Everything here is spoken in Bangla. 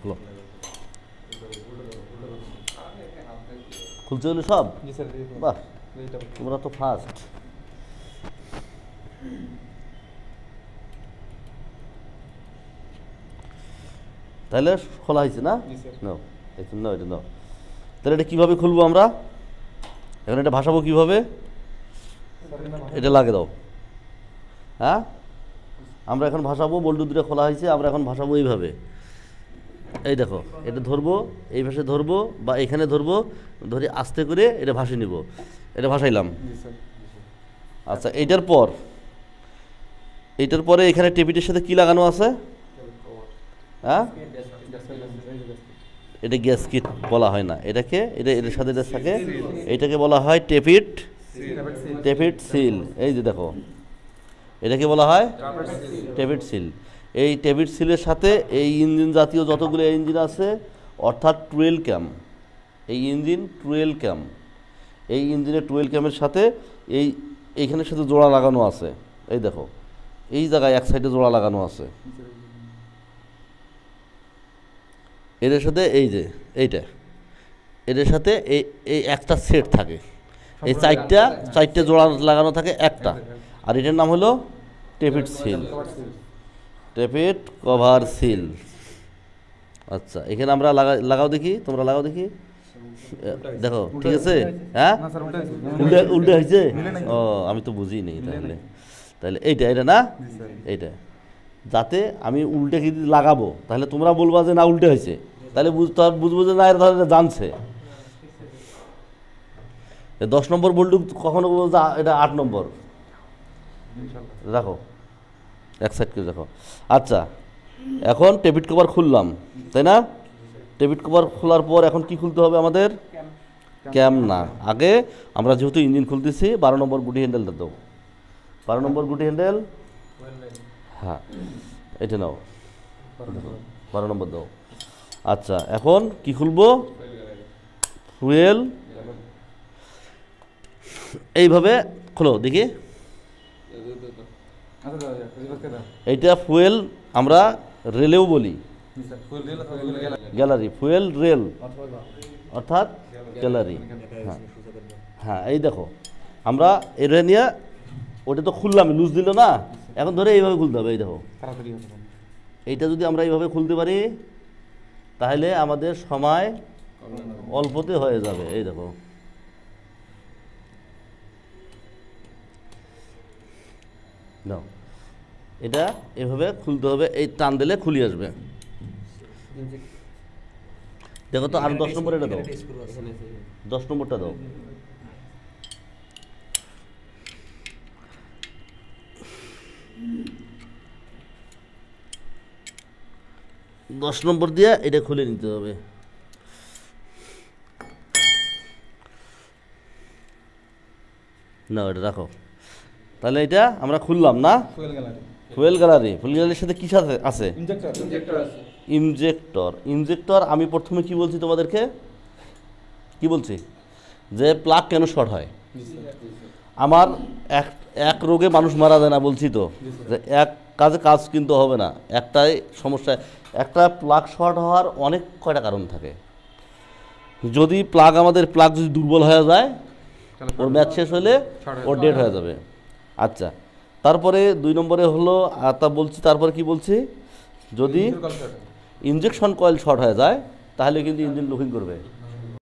খুলো খুলছে হলো সব বাহ তোমরা তো ফার্স্ট তাহলে খোলা হয়েছে না নাও এটা নাও তাহলে এটা কীভাবে খুলবো আমরা এখন এটা ভাসাবো কীভাবে এটা লাগে দাও হ্যাঁ আমরা এখন ভাসাবো বল্টু দুটো খোলা হয়েছে আমরা এখন ভাসাবো এইভাবে এই দেখো এটা ধরবো এই ভাষায় ধরবো বা এখানে ধরবো ধরে আস্তে করে এটা ভাসিয়ে নিব এটা ভাসাইলাম আচ্ছা এইটার পর এইটার পরে এখানে টেপিটের সাথে কি লাগানো আছে হ্যাঁ এটা গ্যাস কিট বলা হয় না এটাকে এটা এটার সাথে এটা থাকে এটাকে বলা হয় টেপিট টেপিট সিল এই যে দেখো এটাকে বলা হয় টেপিট সিল এই টেবিট সিলের সাথে এই ইঞ্জিন জাতীয় যতগুলো ইঞ্জিন আছে অর্থাৎ টুয়েল ক্যাম এই ইঞ্জিন টুয়েল ক্যাম এই ইঞ্জিনের টুয়েল ক্যামের সাথে এই এইখানের সাথে জোড়া লাগানো আছে এই দেখো এই জায়গায় এক সাইডে জোড়া লাগানো আছে এদের সাথে এই যে এইটা এদের সাথে এই এই একটা সেট থাকে এই চারটা চারটে জোড়া লাগানো থাকে একটা আর এটার নাম হলো tappet seal tappet cover seal আচ্ছা এখানে আমরা লাগাও দেখি তোমরা লাগাও দেখি দেখো ঠিক আছে হ্যাঁ উল্টে উল্টে হয়েছে ও আমি তো বুঝি নি তাহলে তাহলে এইটা এটা না এইটা যাতে আমি উল্টে যদি লাগাবো তাহলে তোমরা বলবা যে না উল্টে হয়েছে তাহলে বুঝবো যে না এর ধরে জানছে দশ নম্বর বলটুক কখনো বলবো এটা আট নম্বর দেখো এক সাইড করে দেখো আচ্ছা এখন টেবিট কভার খুললাম তাই না টেবিট কভার খোলার পর এখন কি খুলতে হবে আমাদের ক্যাম না আগে আমরা যেহেতু ইঞ্জিন খুলতেছি বারো নম্বর গুটি হ্যান্ডেলটা দেবো বারো নম্বর গুটি হ্যান্ডেল হ্যাঁ এটা নাও বারো নম্বর দাও আচ্ছা এখন কি খুলবো ফুয়েল এইভাবে খোলো দেখি আচ্ছা, এটা ফুয়েল আমরা রেলেও বলি গ্যালারি ফুয়েল রেল অর্থাৎ গ্যালারি হ্যাঁ হ্যাঁ এই দেখো আমরা এটা নিয়ে ওটা তো খুললাম লুজ দিল না এখন ধরে এইভাবে খুলতে হবে এই দেখো এইটা যদি আমরা এইভাবে খুলতে পারি তাহলে আমাদের সময় অল্পতে হয়ে যাবে এই দেখো দাও এটা এভাবে খুলতে হবে এই টান দিলে খুলি আসবে দেখো তো আর দশ নম্বর এটা দাও দশ নম্বরটা দাও দশ নম্বর দিয়ে এটা খুলে নিতে হবে না এটা রাখো তাহলে এটা আমরা খুললাম না ফুয়েল গ্যালারি ফুয়েল গ্যালারির সাথে কী সাথে আছে ইনজেক্টর ইনজেক্টর আমি প্রথমে কি বলছি তোমাদেরকে কি বলছি যে প্লাগ কেন শর্ট হয় আমার এক এক রোগে মানুষ মারা যায় না বলছি তো যে এক কাজে কাজ কিন্তু হবে না একটাই সমস্যা একটা প্লাগ শর্ট হওয়ার অনেক কয়টা কারণ থাকে যদি প্লাগ আমাদের প্লাগ যদি দুর্বল হয়ে যায় ওর ম্যাচ শেষ হলে ওর ডেট হয়ে যাবে আচ্ছা তারপরে দুই নম্বরে হলো তা বলছি তারপরে কি বলছি যদি ইঞ্জেকশন কয়েল শর্ট হয়ে যায় তাহলে কিন্তু ইঞ্জিন লুকিং করবে